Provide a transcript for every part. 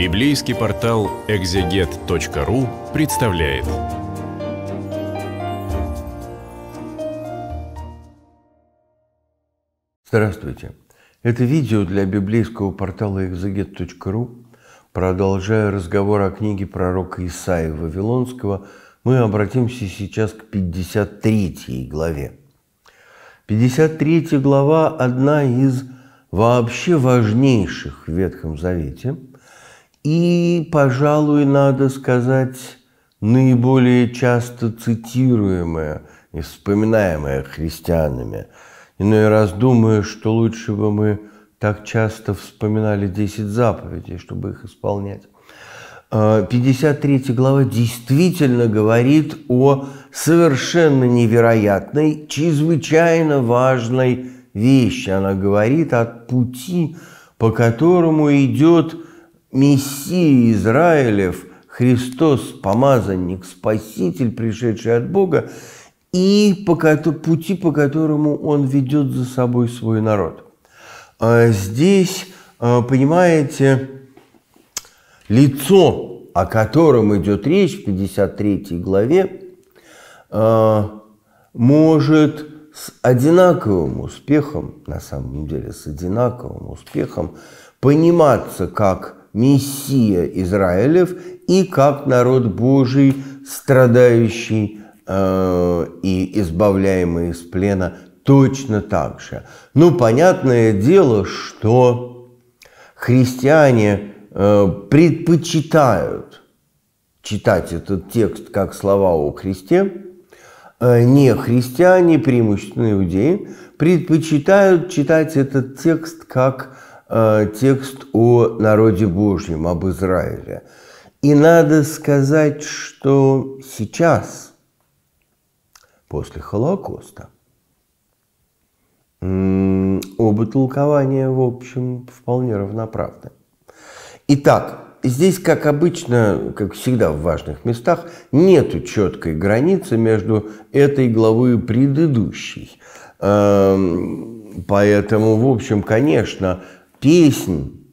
Библейский портал экзегет.ру представляет. Здравствуйте. Это видео для библейского портала экзегет.ру. Продолжая разговор о книге пророка Исаия Вавилонского, мы обратимся сейчас к 53 главе. 53 глава – одна из вообще важнейших в Ветхом Завете – и, пожалуй, надо сказать, наиболее часто цитируемая и вспоминаемая христианами. Иной раз думаю, что лучше бы мы так часто вспоминали 10 заповедей, чтобы их исполнять. 53 а, глава действительно говорит о совершенно невероятной, чрезвычайно важной вещи. Она говорит о пути, по которому идет Мессия Израилев, Христос, помазанник, Спаситель, пришедший от Бога, и по, пути, по которому он ведет за собой свой народ. А здесь, а, понимаете, лицо, о котором идет речь в 53 главе, а, может с одинаковым успехом, на самом деле с одинаковым успехом, пониматься как Мессия Израилев и как народ Божий, страдающий э, и избавляемый из плена, точно так же. Ну, понятное дело, что христиане э, предпочитают читать этот текст как слова о Христе, э, не христиане, преимущественно иудеи, предпочитают читать этот текст как Э, текст о народе Божьем, об Израиле. И надо сказать, что сейчас, после Холокоста, оба толкования, в общем, вполне равноправны. Итак, здесь, как обычно, как всегда в важных местах, нет четкой границы между этой главой и предыдущей. Эм, поэтому, в общем, конечно, песнь,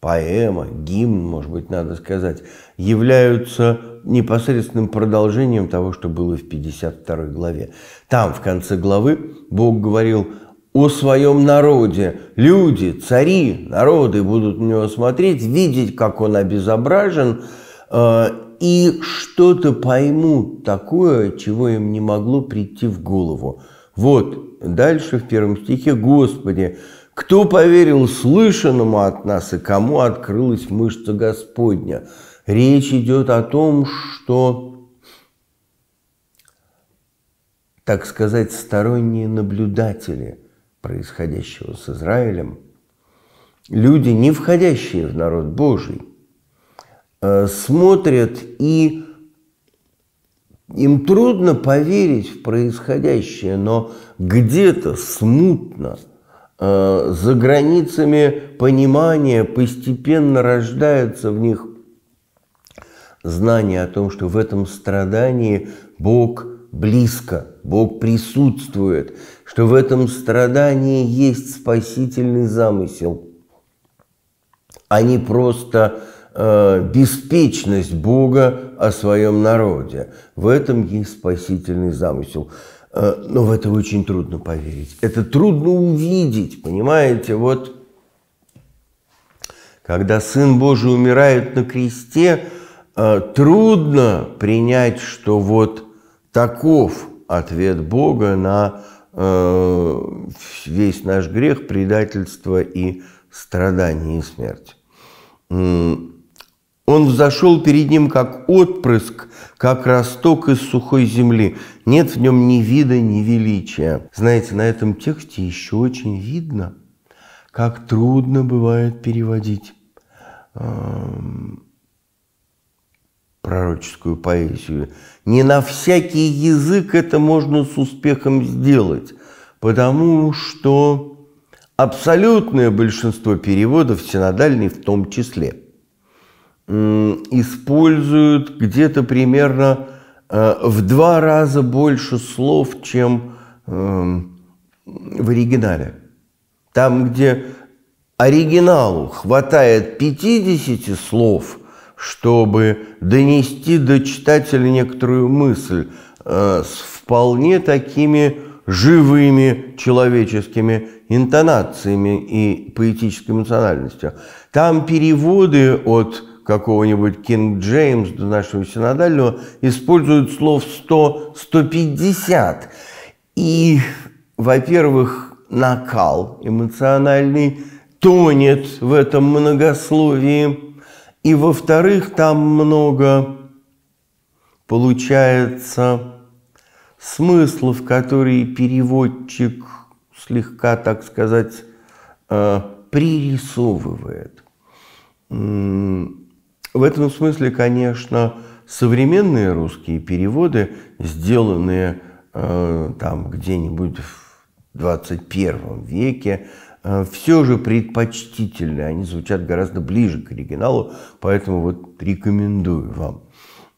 поэма, гимн, может быть, надо сказать, являются непосредственным продолжением того, что было в 52 главе. Там, в конце главы, Бог говорил о своем народе. Люди, цари, народы будут на него смотреть, видеть, как он обезображен, э, и что-то поймут такое, чего им не могло прийти в голову – вот дальше в первом стихе «Господи, кто поверил слышанному от нас и кому открылась мышца Господня?» Речь идет о том, что, так сказать, сторонние наблюдатели происходящего с Израилем, люди, не входящие в народ Божий, э, смотрят и им трудно поверить в происходящее, но где-то смутно, э, за границами понимания постепенно рождается в них знание о том, что в этом страдании Бог близко, Бог присутствует, что в этом страдании есть спасительный замысел, а не просто э, беспечность Бога о своем народе. В этом есть спасительный замысел. Э, но в это очень трудно поверить. Это трудно увидеть, понимаете? Вот когда Сын Божий умирает на кресте, э, трудно принять, что вот таков ответ Бога на э, весь наш грех, предательство и страдание и смерть. Он взошел перед ним, как отпрыск, как росток из сухой земли. Нет в нем ни вида, ни величия. Знаете, на этом тексте еще очень видно, как трудно бывает переводить эм, пророческую поэзию. Не на всякий язык это можно с успехом сделать, потому что абсолютное большинство переводов синодальный в том числе – используют где-то примерно э, в два раза больше слов, чем эм, в оригинале. Там, где оригиналу хватает 50 слов, чтобы донести до читателя некоторую мысль э, с вполне такими живыми человеческими интонациями и поэтической эмоциональностью. Там переводы от какого-нибудь Кинг Джеймс до нашего синодального используют слов 100-150. И, во-первых, накал эмоциональный тонет в этом многословии. И, во-вторых, там много получается смыслов, которые переводчик слегка, так сказать, э, пририсовывает. В этом смысле, конечно, современные русские переводы, сделанные э, там где-нибудь в 21 веке, э, все же предпочтительны, они звучат гораздо ближе к оригиналу, поэтому вот рекомендую вам.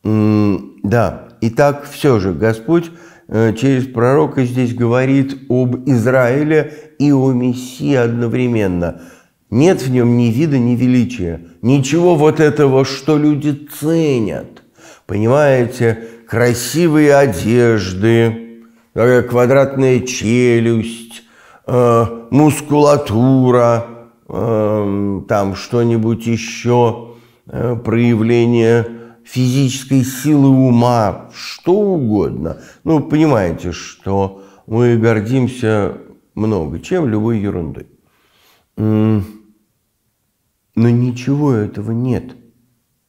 М да, итак, все же Господь э, через пророка здесь говорит об Израиле и о Мессии одновременно – нет в нем ни вида, ни величия. Ничего вот этого, что люди ценят. Понимаете, красивые одежды, э, квадратная челюсть, э, мускулатура, э, там что-нибудь еще, э, проявление физической силы ума, что угодно. Ну, понимаете, что мы гордимся много чем, любой ерундой. Но ничего этого нет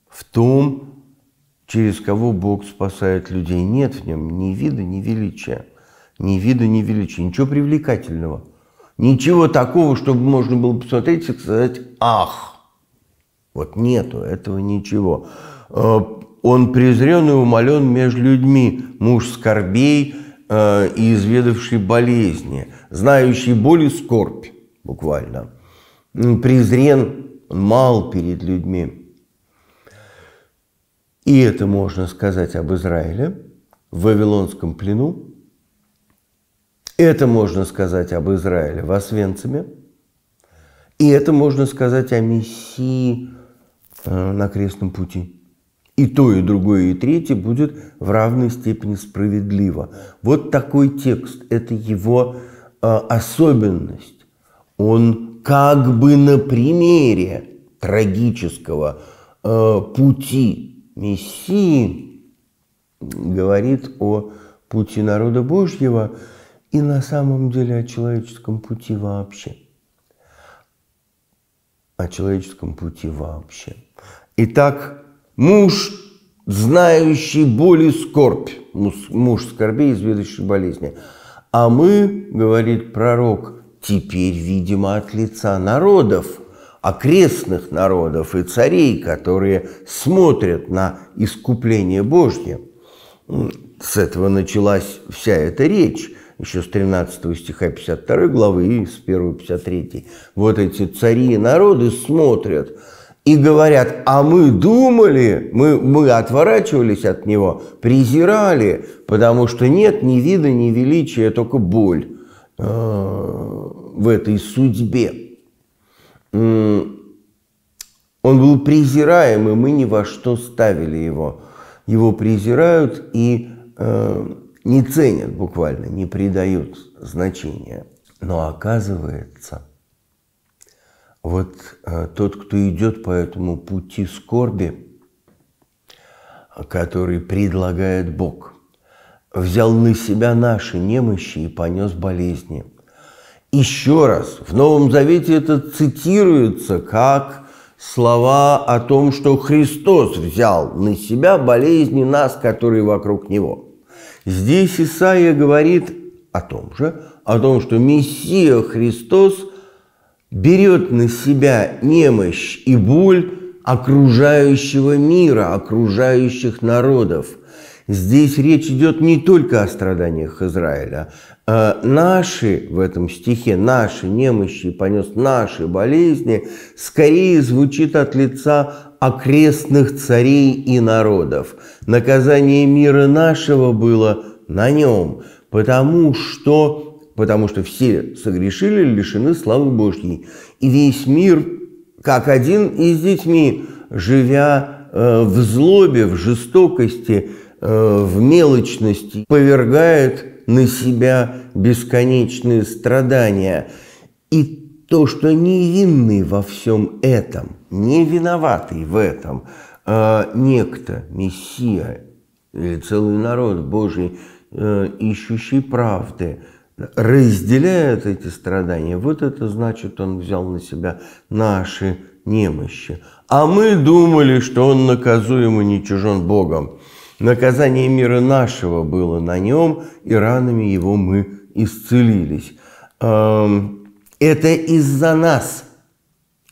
в том, через кого Бог спасает людей. Нет в нем ни вида, ни величия. Ни вида, ни величия. Ничего привлекательного. Ничего такого, чтобы можно было посмотреть и сказать «Ах!». Вот нету этого ничего. Э, он презрен и умолен между людьми, муж скорбей э, и изведавший болезни, знающий боль и скорбь буквально – презрен, он мал перед людьми. И это можно сказать об Израиле в Вавилонском плену. Это можно сказать об Израиле в Освенциме. И это можно сказать о Мессии э, на крестном пути. И то, и другое, и третье будет в равной степени справедливо. Вот такой текст – это его э, особенность. Он как бы на примере трагического э, пути Мессии говорит о пути народа Божьего и на самом деле о человеческом пути вообще. О человеческом пути вообще. Итак, муж, знающий боль и скорбь, муж, муж скорби, изведавший болезни. А мы, говорит пророк, теперь, видимо, от лица народов, окрестных народов и царей, которые смотрят на искупление Божье. С этого началась вся эта речь, еще с 13 стиха 52 главы и с 1 53. Вот эти цари и народы смотрят и говорят, а мы думали, мы, мы отворачивались от него, презирали, потому что нет ни вида, ни величия, только боль. Э, в этой судьбе. Он был презираемым, и ни во что ставили его. Его презирают и э, не ценят буквально, не придают значения. Но оказывается, вот э, тот, кто идет по этому пути скорби, который предлагает Бог – взял на себя наши немощи и понес болезни. Еще раз, в Новом Завете это цитируется как слова о том, что Христос взял на себя болезни нас, которые вокруг Него. Здесь Исаия говорит о том же, о том, что Мессия Христос берет на себя немощь и боль окружающего мира, окружающих народов – Здесь речь идет не только о страданиях Израиля. Э, наши в этом стихе, наши немощи понес наши болезни, скорее звучит от лица окрестных царей и народов. Наказание мира нашего было на нем, потому что, потому что все согрешили, лишены славы Божьей. И весь мир, как один из детьми, живя э, в злобе, в жестокости, Э, в мелочности, повергают на себя бесконечные страдания. И то, что невинный во всем этом, не виноватый в этом, а некто, Мессия, или целый народ Божий, э, ищущий правды, разделяет эти страдания, вот это значит, он взял на себя наши немощи. А мы думали, что он наказуемый не чужен Богом. Наказание мира нашего было на нем, и ранами его мы исцелились. Эм, это из-за нас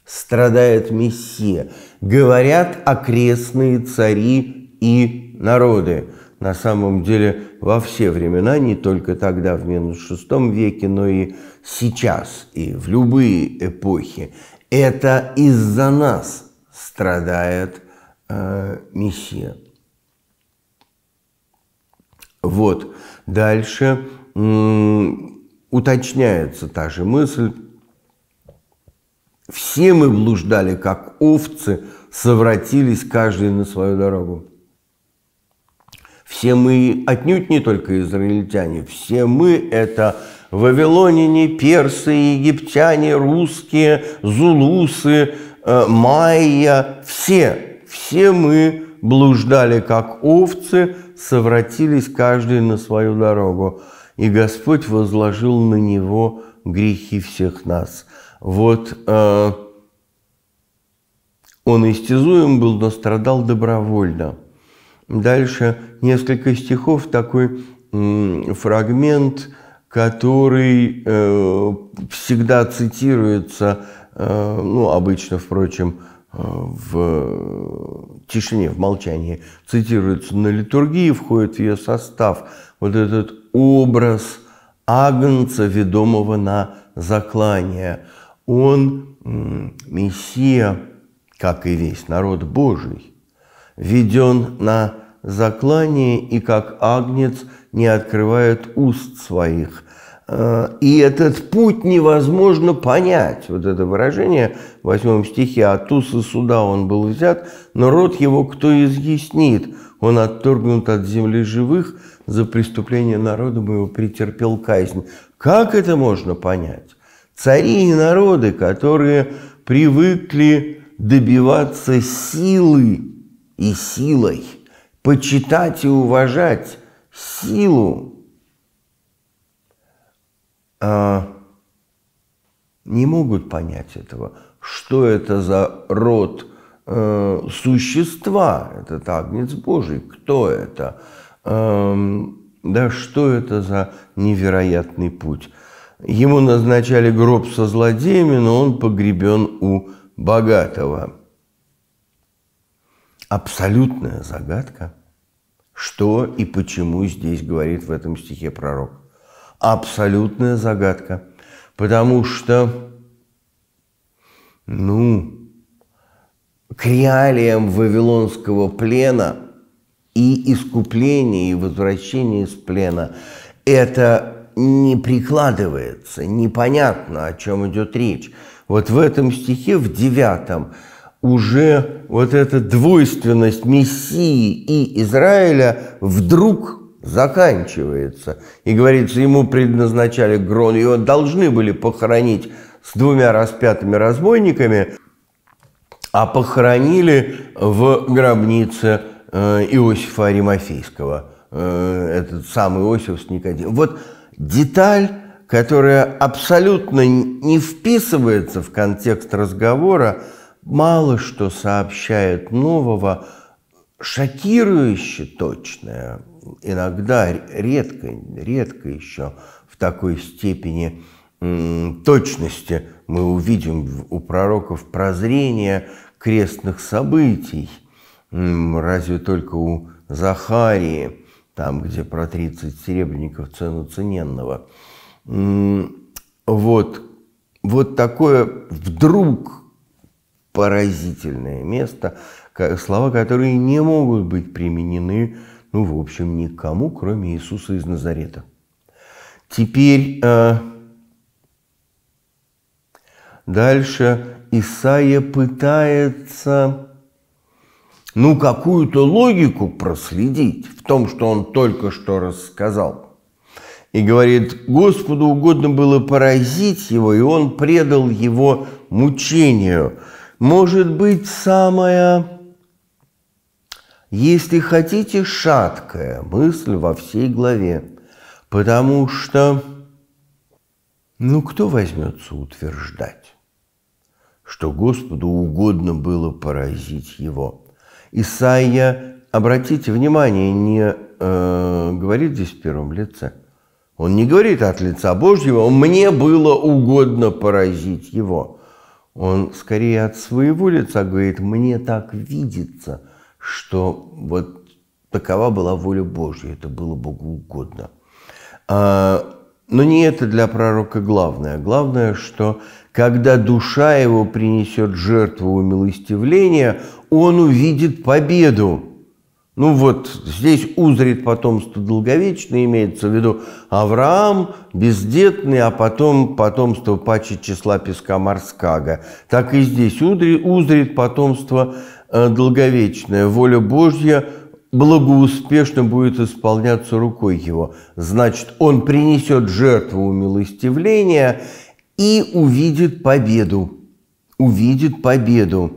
страдает Мессия. Говорят окрестные цари и народы. На самом деле во все времена, не только тогда, в минус шестом веке, но и сейчас, и в любые эпохи. Это из-за нас страдает э, Мессия. Вот. Дальше уточняется та же мысль. Все мы блуждали, как овцы, совратились каждый на свою дорогу. Все мы отнюдь не только израильтяне, все мы – это вавилоняне, персы, египтяне, русские, зулусы, э, майя, все, все мы блуждали, как овцы, совратились каждый на свою дорогу, и Господь возложил на него грехи всех нас. Вот э, он истязуем был, но страдал добровольно. Дальше несколько стихов, такой э, фрагмент, который э, всегда цитируется, э, ну, обычно, впрочем, э, Э, в э, тишине, в молчании цитируется на литургии, входит в ее состав вот этот образ агнца, ведомого на заклание. Он мессия, как и весь народ Божий, веден на заклание и как агнец не открывает уст своих – Э, и этот путь невозможно понять. Вот это выражение в восьмом стихе «От туса суда он был взят, но род его кто изъяснит? Он отторгнут от земли живых, за преступление народа моего претерпел казнь». Как это можно понять? Цари и народы, которые привыкли добиваться силы и силой, почитать и уважать силу, а, не могут понять этого, что это за род э, существа, этот Агнец Божий, кто это, э, да что это за невероятный путь. Ему назначали гроб со злодеями, но он погребен у богатого. Абсолютная загадка, что и почему здесь говорит в этом стихе пророк абсолютная загадка. Потому что, ну, к реалиям вавилонского плена и искупления, и возвращения из плена это не прикладывается, непонятно, о чем идет речь. Вот в этом стихе, в девятом, уже вот эта двойственность Мессии и Израиля вдруг заканчивается. И говорится, ему предназначали грон, его должны были похоронить с двумя распятыми разбойниками, а похоронили в гробнице э, Иосифа Аримафийского. Э, этот самый Иосиф с Никодимом. Вот деталь, которая абсолютно не вписывается в контекст разговора, мало что сообщает нового, шокирующе точное, иногда, редко, редко еще в такой степени точности мы увидим у пророков прозрение крестных событий, разве только у Захарии, там, где про 30 серебряников цену цененного. Вот, вот такое вдруг поразительное место, слова, которые не могут быть применены ну, в общем, никому, кроме Иисуса из Назарета. Теперь э, дальше Исаия пытается, ну, какую-то логику проследить в том, что он только что рассказал. И говорит, Господу угодно было поразить его, и он предал его мучению. Может быть, самая если хотите, шаткая мысль во всей главе, потому что, ну, кто возьмется утверждать, что Господу угодно было поразить его? Исаия, обратите внимание, не э, говорит здесь в первом лице. Он не говорит от лица Божьего, мне было угодно поразить его. Он скорее от своего лица говорит, мне так видится – что вот такова была воля Божья, это было Богу угодно. А, но не это для пророка главное. Главное, что когда душа его принесет жертву умилостивления, он увидит победу. Ну вот здесь узрит потомство долговечное, имеется в виду Авраам, бездетный, а потом потомство паче числа песка морскага. Так и здесь узрит потомство Э, долговечная, воля Божья благоуспешно будет исполняться рукой его. Значит, он принесет жертву умилостивления и увидит победу. Увидит победу.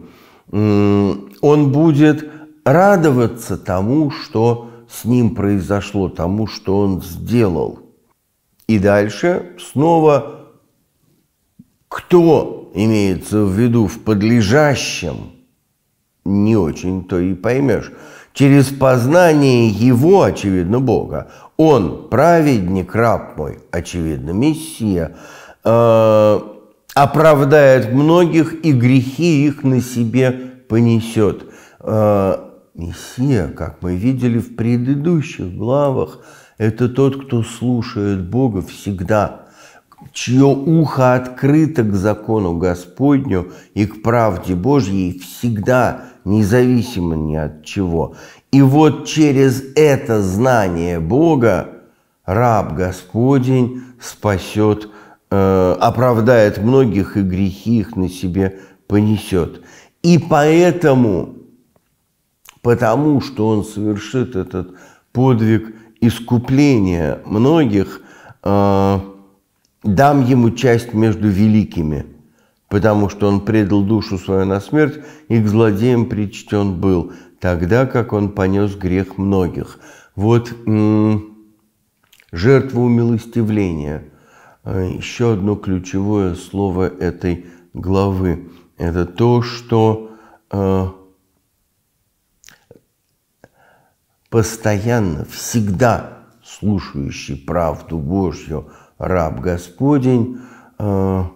Он будет радоваться тому, что с ним произошло, тому, что он сделал. И дальше снова кто имеется в виду в подлежащем – не очень-то и поймешь. Через познание его, очевидно, Бога, он праведник, раб мой, очевидно, Мессия, э, оправдает многих и грехи их на себе понесет. Э, Мессия, как мы видели в предыдущих главах, это тот, кто слушает Бога всегда, чье ухо открыто к закону Господню и к правде Божьей всегда, независимо ни от чего. И вот через это знание Бога раб Господень спасет, э, оправдает многих и грехи их на себе понесет. И поэтому, потому что он совершит этот подвиг искупления многих, э, дам ему часть между великими – потому что он предал душу свою на смерть и к злодеям причтен был, тогда как он понес грех многих. Вот жертва умилостивления а, – еще одно ключевое слово этой главы. Это то, что а, постоянно, всегда слушающий правду Божью раб Господень а,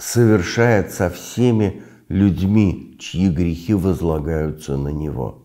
совершает со всеми людьми, чьи грехи возлагаются на него.